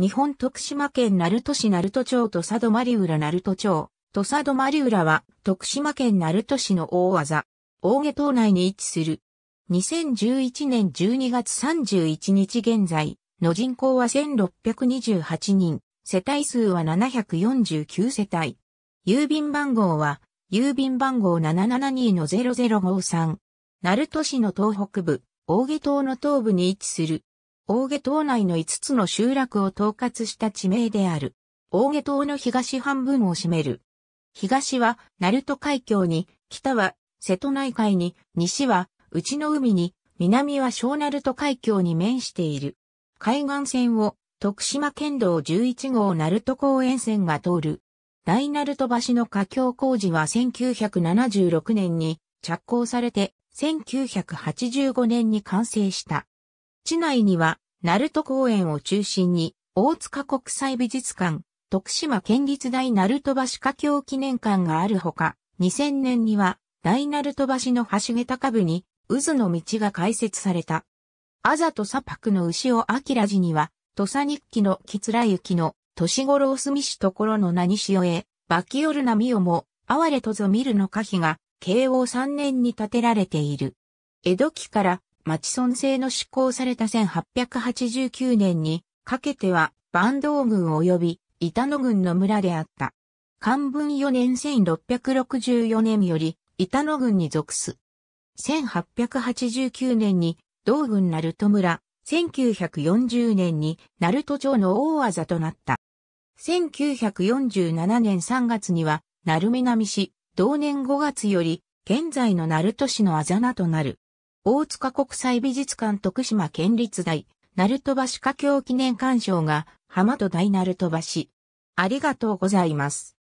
日本徳島県鳴門市鳴門町と佐渡マ浦鳴門町、と佐渡マ浦は徳島県鳴門市の大技、大下島内に位置する。2011年12月31日現在の人口は1628人、世帯数は749世帯。郵便番号は、郵便番号772-0053。鳴門市の東北部、大下島の東部に位置する、大下島内の5つの集落を統括した地名である。大下島の東半分を占める。東は、鳴門海峡に、北は、瀬戸内海に、西は、内の海に、南は小鳴門海峡に面している。海岸線を、徳島県道11号鳴門公園線が通る。大鳴門橋の架橋工事は1976年に着工されて1985年に完成した。地内には、鳴門公園を中心に、大塚国際美術館、徳島県立大鳴門橋華僑記念館があるほか、2000年には、大鳴門橋の橋桁下部に、渦の道が開設された。あざと砂漠の牛尾明寺には、土佐日記の木つ行きの、年頃お住しところの何しおえ、バキオルナミオも、哀れとぞ見るの歌碑が、慶応3年に建てられている。江戸期からマチソン制の施行された1889年にかけては坂東軍及び板野軍の村であった。漢文4年1664年より板野軍に属す。1889年に同軍鳴門村、1940年に鳴門町の大技となった。1947年3月には、鳴南市、同年5月より、現在の鳴門市のあざなとなる。大塚国際美術館徳島県立大、鳴門橋華僑記念館賞が、浜戸大鳴門橋。ありがとうございます。